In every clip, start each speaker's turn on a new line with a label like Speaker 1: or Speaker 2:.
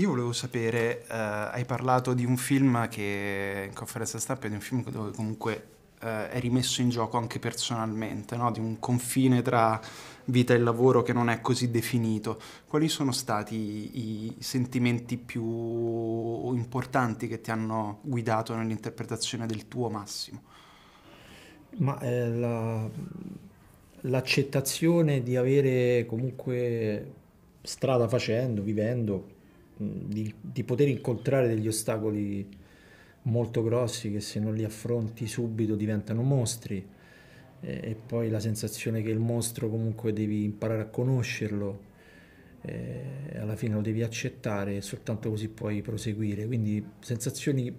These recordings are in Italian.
Speaker 1: Io volevo sapere, eh, hai parlato di un film che in conferenza stampa, di un film dove comunque eh, è rimesso in gioco anche personalmente, no? di un confine tra vita e lavoro che non è così definito. Quali sono stati i sentimenti più importanti che ti hanno guidato nell'interpretazione del tuo massimo?
Speaker 2: Ma eh, la, l'accettazione di avere comunque strada facendo, vivendo, di, di poter incontrare degli ostacoli molto grossi che se non li affronti subito diventano mostri e, e poi la sensazione che il mostro comunque devi imparare a conoscerlo e eh, alla fine lo devi accettare e soltanto così puoi proseguire quindi sensazioni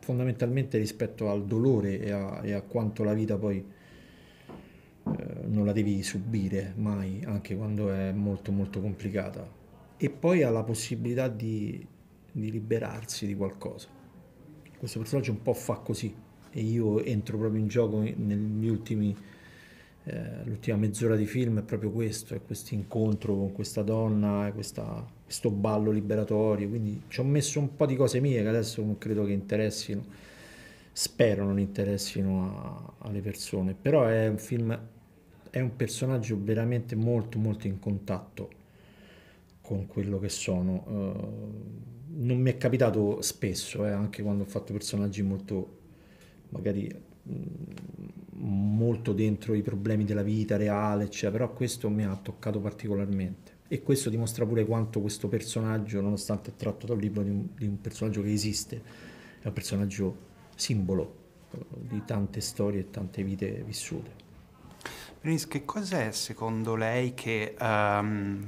Speaker 2: fondamentalmente rispetto al dolore e a, e a quanto la vita poi eh, non la devi subire mai anche quando è molto molto complicata e poi ha la possibilità di, di liberarsi di qualcosa. Questo personaggio un po' fa così e io entro proprio in gioco negli ultimi eh, l'ultima mezz'ora di film è proprio questo, è questo incontro con questa donna, questa, questo ballo liberatorio, quindi ci ho messo un po' di cose mie che adesso non credo che interessino, spero non interessino a, alle persone, però è un film, è un personaggio veramente molto molto in contatto con quello che sono. Uh, non mi è capitato spesso, eh, anche quando ho fatto personaggi molto, magari mh, mm, molto dentro i problemi della vita reale, eccetera, però questo mi ha toccato particolarmente. E questo dimostra pure quanto questo personaggio, nonostante è tratto dal libro di un, di un personaggio che esiste, è un personaggio simbolo eh, di tante storie e tante vite vissute. Brice, che
Speaker 1: cos'è secondo lei che um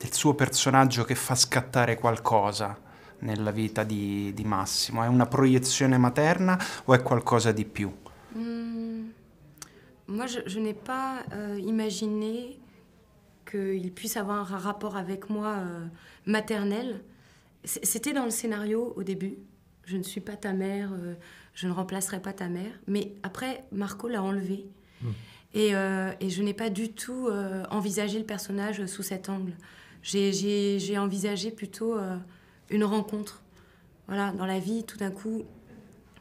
Speaker 1: del suo personaggio che fa scattare qualcosa nella vita di, de Massimo? È una proiezione materna o è qualcosa chose più?
Speaker 3: plus mm. moi, je, n'ai pas euh, imaginé qu'il puisse avoir un rapport avec moi euh, maternel. C'était dans le scénario au début. Je ne suis pas ta mère, euh, je ne remplacerai pas ta mère. Mais après, Marco l'a enlevé. Mm. Et, je n'ai pas du tout envisagé le personnage sous cet angle. J'ai envisagé plutôt euh, une rencontre. Voilà, dans la vie, tout d'un coup,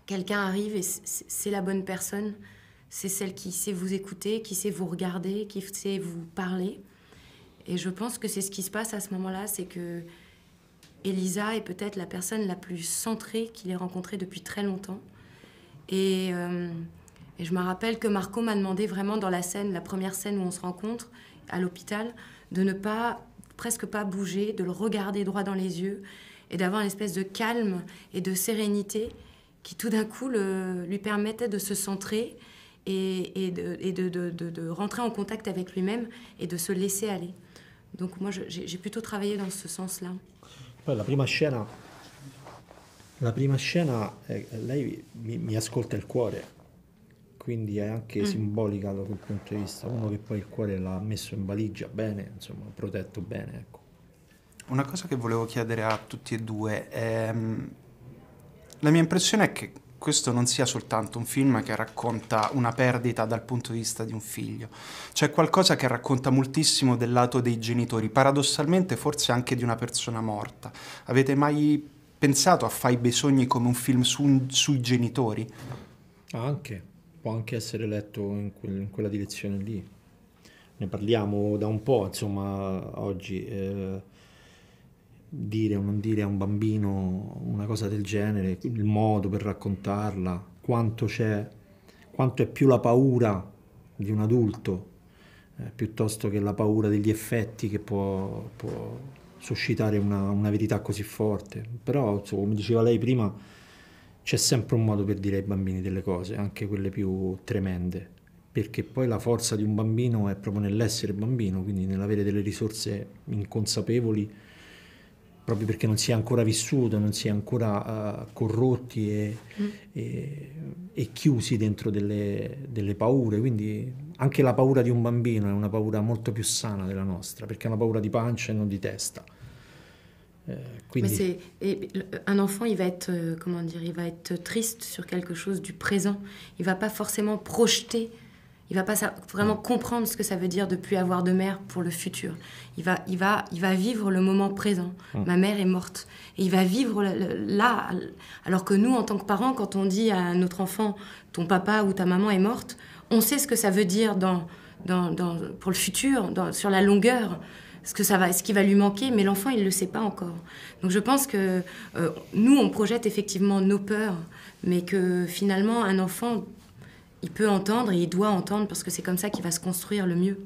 Speaker 3: quelqu'un arrive et c'est la bonne personne. C'est celle qui sait vous écouter, qui sait vous regarder, qui sait vous parler. Et je pense que c'est ce qui se passe à ce moment-là, c'est que Elisa est peut-être la personne la plus centrée qu'il ait rencontrée depuis très longtemps. Et, euh, et je me rappelle que Marco m'a demandé vraiment dans la scène, la première scène où on se rencontre, à l'hôpital, de ne pas presque pas bouger, de le regarder droit dans les yeux et d'avoir une espèce de calme et de sérénité qui tout d'un coup lui permettait de se centrer et, de, rentrer en contact avec lui-même et de se laisser aller. Donc moi, j'ai plutôt travaillé dans ce sens-là.
Speaker 2: La première scène, la première scène, elle eh, mi, mi ascolta quindi è anche mm. simbolica da quel punto di vista. Uno che poi il cuore l'ha messo in valigia bene, insomma, protetto bene. Ecco.
Speaker 1: Una cosa che volevo chiedere a tutti e due è... Ehm, la mia impressione è che questo non sia soltanto un film che racconta una perdita dal punto di vista di un figlio, c'è qualcosa che racconta moltissimo del lato dei genitori, paradossalmente forse anche di una persona morta. Avete mai pensato a Fai bei sogni come un film su, sui genitori?
Speaker 2: Anche, può anche essere letto in, que- in quella direzione lì. Ne parliamo da un po', insomma, oggi. Eh, dire o non dire a un bambino una cosa del genere, il modo per raccontarla, quanto c'è, quanto è più la paura di un adulto eh, piuttosto che la paura degli effetti che può, può suscitare una, una, verità così forte. Però, come diceva lei prima, c'è sempre un modo per dire ai bambini delle cose, anche quelle più tremende, perché poi la forza di un bambino è proprio nell'essere bambino, quindi nell'avere delle risorse inconsapevoli, proprio perché non si è ancora vissuto, non si è ancora uh, corrotti e, mm. e, e, chiusi dentro delle, delle paure. Quindi anche la paura di un bambino è una paura molto più sana della nostra, perché è una paura di pancia e non di testa. Euh,
Speaker 3: Mais c'est un enfant, il va être euh, comment dire, il va être triste sur quelque chose du présent. Il va pas forcément projeter. Il va pas vraiment comprendre ce que ça veut dire de plus avoir de mère pour le futur. Il va, il va, il va vivre le moment présent. Ma mère est morte. Et il va vivre là. Alors que nous, en tant que parents, quand on dit à notre enfant, ton papa ou ta maman est morte, on sait ce que ça veut dire dans, pour le futur, sur la longueur ce va, ce qui va lui manquer, mais l'enfant il le sait pas encore. Donc je pense que euh, nous on projette effectivement nos peurs, mais que finalement un enfant il peut entendre et il doit entendre parce que c'est comme ça qu'il va se construire le mieux.